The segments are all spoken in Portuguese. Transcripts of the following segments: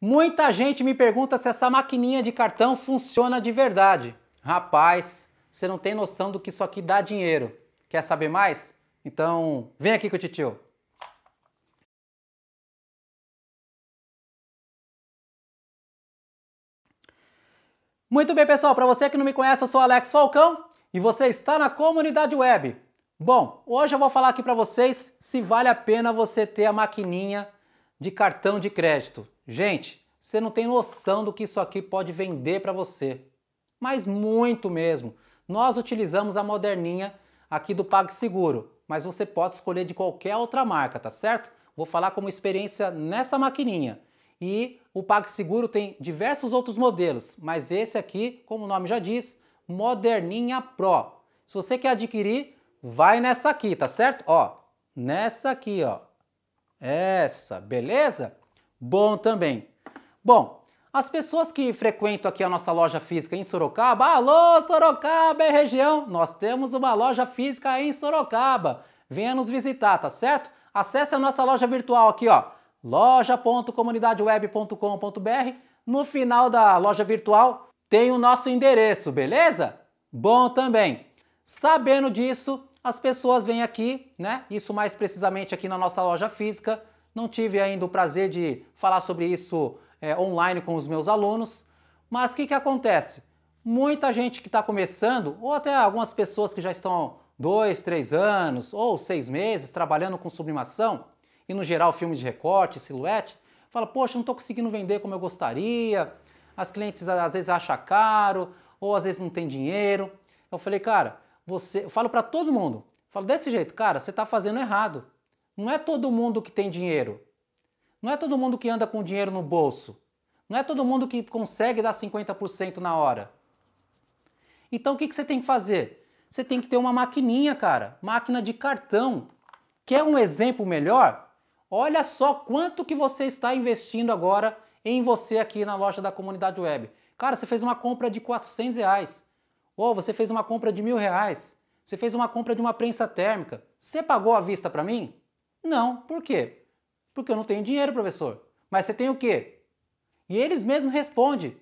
Muita gente me pergunta se essa maquininha de cartão funciona de verdade. Rapaz, você não tem noção do que isso aqui dá dinheiro. Quer saber mais? Então, vem aqui com o titio. Muito bem, pessoal, para você que não me conhece, eu sou Alex Falcão e você está na comunidade web. Bom, hoje eu vou falar aqui para vocês se vale a pena você ter a maquininha de cartão de crédito. Gente, você não tem noção do que isso aqui pode vender para você. Mas muito mesmo. Nós utilizamos a moderninha aqui do PagSeguro, mas você pode escolher de qualquer outra marca, tá certo? Vou falar como experiência nessa maquininha. E o PagSeguro tem diversos outros modelos, mas esse aqui, como o nome já diz, Moderninha Pro. Se você quer adquirir, vai nessa aqui, tá certo? Ó, nessa aqui, ó. Essa, beleza? Bom também. Bom, as pessoas que frequentam aqui a nossa loja física em Sorocaba, alô Sorocaba e região, nós temos uma loja física em Sorocaba. Venha nos visitar, tá certo? Acesse a nossa loja virtual aqui, ó, loja.comunidadeweb.com.br. No final da loja virtual tem o nosso endereço, beleza? Bom também. Sabendo disso, as pessoas vêm aqui, né? Isso mais precisamente aqui na nossa loja física. Não tive ainda o prazer de falar sobre isso é, online com os meus alunos. Mas o que, que acontece? Muita gente que está começando, ou até algumas pessoas que já estão dois, três anos ou seis meses trabalhando com sublimação, e no geral filme de recorte, silhuete, fala, poxa, não estou conseguindo vender como eu gostaria, as clientes às vezes acham caro, ou às vezes não tem dinheiro. Eu falei, cara, você, eu falo para todo mundo, falo desse jeito, cara, você está fazendo errado. Não é todo mundo que tem dinheiro. Não é todo mundo que anda com dinheiro no bolso. Não é todo mundo que consegue dar 50% na hora. Então o que, que você tem que fazer? Você tem que ter uma maquininha, cara, máquina de cartão. Quer um exemplo melhor? Olha só quanto que você está investindo agora em você aqui na loja da comunidade web. Cara, você fez uma compra de 400 reais. Ou oh, você fez uma compra de mil reais, você fez uma compra de uma prensa térmica, você pagou à vista para mim? Não, por quê? Porque eu não tenho dinheiro, professor. Mas você tem o quê? E eles mesmos respondem,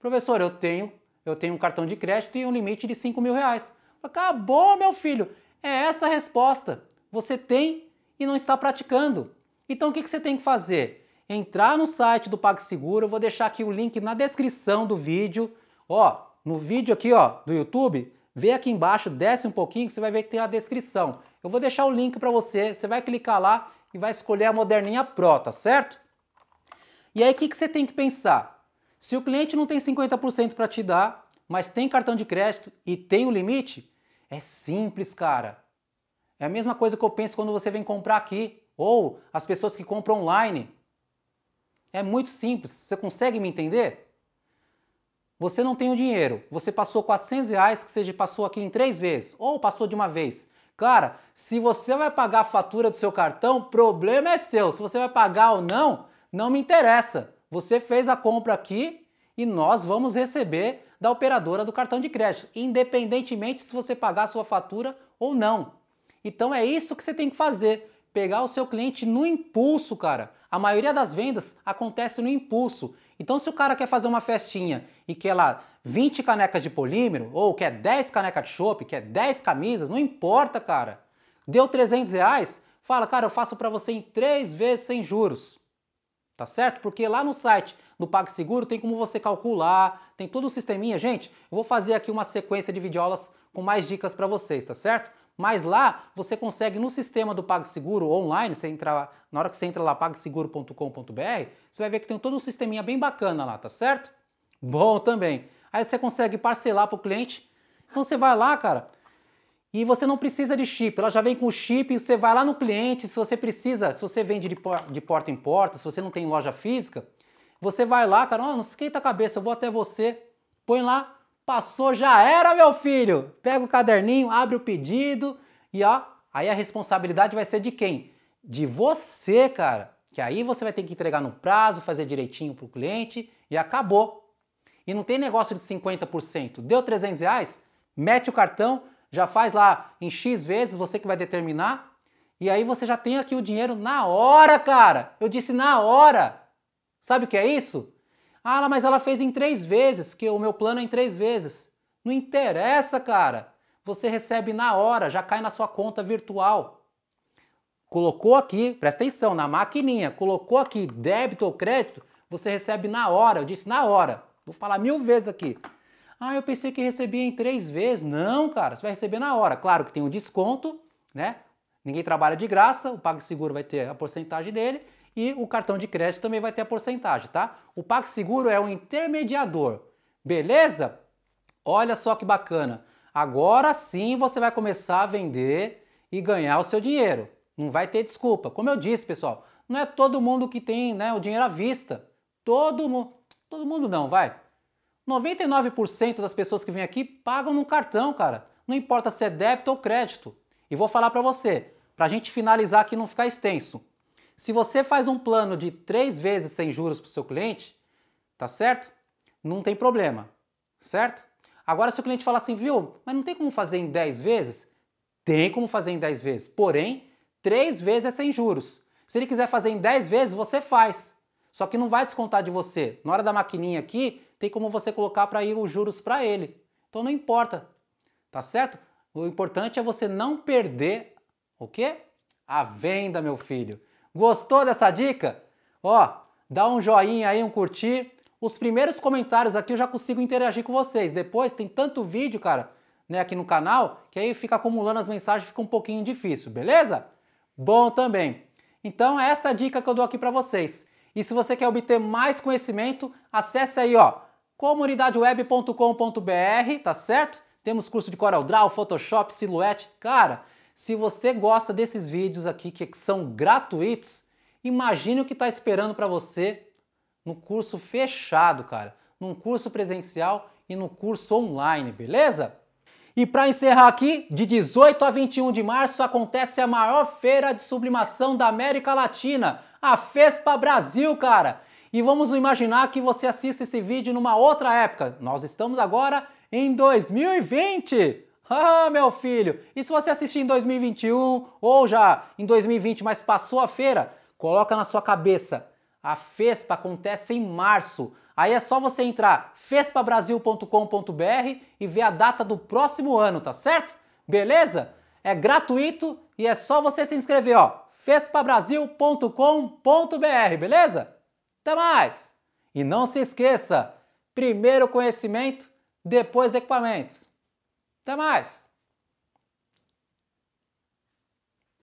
professor, eu tenho, eu tenho um cartão de crédito e um limite de 5 mil reais. Acabou, meu filho! É essa a resposta. Você tem e não está praticando. Então o que, que você tem que fazer? Entrar no site do PagSeguro, eu vou deixar aqui o link na descrição do vídeo. Ó, no vídeo aqui ó, do YouTube, vê aqui embaixo, desce um pouquinho que você vai ver que tem a descrição. Eu vou deixar o link para você, você vai clicar lá e vai escolher a moderninha Pro, tá certo? E aí o que, que você tem que pensar? Se o cliente não tem 50% para te dar, mas tem cartão de crédito e tem o limite, é simples, cara. É a mesma coisa que eu penso quando você vem comprar aqui, ou as pessoas que compram online. É muito simples. Você consegue me entender? Você não tem o dinheiro, você passou 400 reais, que seja passou aqui em três vezes, ou passou de uma vez. Cara, se você vai pagar a fatura do seu cartão, problema é seu. Se você vai pagar ou não, não me interessa. Você fez a compra aqui e nós vamos receber da operadora do cartão de crédito, independentemente se você pagar a sua fatura ou não. Então é isso que você tem que fazer pegar o seu cliente no impulso, cara. A maioria das vendas acontece no impulso. Então, se o cara quer fazer uma festinha e quer lá 20 canecas de polímero, ou quer 10 canecas de chopp, quer 10 camisas, não importa, cara. Deu 300 reais, fala, cara, eu faço para você em 3 vezes sem juros. Tá certo? Porque lá no site do PagSeguro tem como você calcular, tem todo o um sisteminha. Gente, eu vou fazer aqui uma sequência de videoaulas com mais dicas para vocês, tá certo? Mas lá você consegue no sistema do PagSeguro online, você entra, na hora que você entra lá pagseguro.com.br, você vai ver que tem todo um sisteminha bem bacana lá, tá certo? Bom também. Aí você consegue parcelar para o cliente. Então você vai lá, cara, e você não precisa de chip, ela já vem com o chip, você vai lá no cliente, se você precisa, se você vende de, por, de porta em porta, se você não tem loja física, você vai lá, cara, oh, não esquenta tá a cabeça, eu vou até você, põe lá Passou, já era, meu filho! Pega o caderninho, abre o pedido e ó, aí a responsabilidade vai ser de quem? De você, cara. Que aí você vai ter que entregar no prazo, fazer direitinho pro cliente e acabou. E não tem negócio de 50%. Deu 300 reais? Mete o cartão, já faz lá em X vezes, você que vai determinar. E aí você já tem aqui o dinheiro na hora, cara. Eu disse na hora. Sabe o que é isso? Ah, mas ela fez em três vezes, que o meu plano é em três vezes. Não interessa, cara. Você recebe na hora, já cai na sua conta virtual. Colocou aqui, presta atenção, na maquininha, colocou aqui débito ou crédito, você recebe na hora. Eu disse na hora. Vou falar mil vezes aqui. Ah, eu pensei que recebia em três vezes. Não, cara, você vai receber na hora. Claro que tem um desconto, né? Ninguém trabalha de graça, o PagSeguro vai ter a porcentagem dele e o cartão de crédito também vai ter a porcentagem, tá? O PagSeguro é um intermediador, beleza? Olha só que bacana. Agora sim você vai começar a vender e ganhar o seu dinheiro. Não vai ter desculpa. Como eu disse, pessoal, não é todo mundo que tem né, o dinheiro à vista. Todo mundo. Todo mundo não, vai. 99% das pessoas que vêm aqui pagam no cartão, cara. Não importa se é débito ou crédito. E vou falar para você, para a gente finalizar aqui não ficar extenso. Se você faz um plano de três vezes sem juros para o seu cliente, tá certo? Não tem problema, certo? Agora, se o cliente falar assim, viu, mas não tem como fazer em 10 vezes? Tem como fazer em 10 vezes, porém, três vezes é sem juros. Se ele quiser fazer em 10 vezes, você faz. Só que não vai descontar de você. Na hora da maquininha aqui, tem como você colocar para ir os juros para ele. Então não importa, tá certo? O importante é você não perder o quê? A venda, meu filho. Gostou dessa dica? Ó, dá um joinha aí, um curtir. Os primeiros comentários aqui eu já consigo interagir com vocês. Depois tem tanto vídeo, cara, né, aqui no canal, que aí fica acumulando as mensagens, fica um pouquinho difícil, beleza? Bom também. Então é essa dica que eu dou aqui para vocês. E se você quer obter mais conhecimento, acesse aí, ó, comunidadeweb.com.br, tá certo? Temos curso de CorelDraw, Photoshop, Silhouette, cara, se você gosta desses vídeos aqui que são gratuitos, imagine o que está esperando para você no curso fechado, cara. Num curso presencial e no curso online, beleza? E para encerrar aqui, de 18 a 21 de março acontece a maior feira de sublimação da América Latina, a FESPA Brasil, cara. E vamos imaginar que você assista esse vídeo numa outra época. Nós estamos agora em 2020. Ah, meu filho, e se você assistir em 2021 ou já em 2020, mas passou a feira, coloca na sua cabeça. A FESPA acontece em março. Aí é só você entrar fespabrasil.com.br e ver a data do próximo ano, tá certo? Beleza? É gratuito e é só você se inscrever, ó. fespabrasil.com.br, beleza? Até mais! E não se esqueça, primeiro conhecimento, depois equipamentos. Até mais!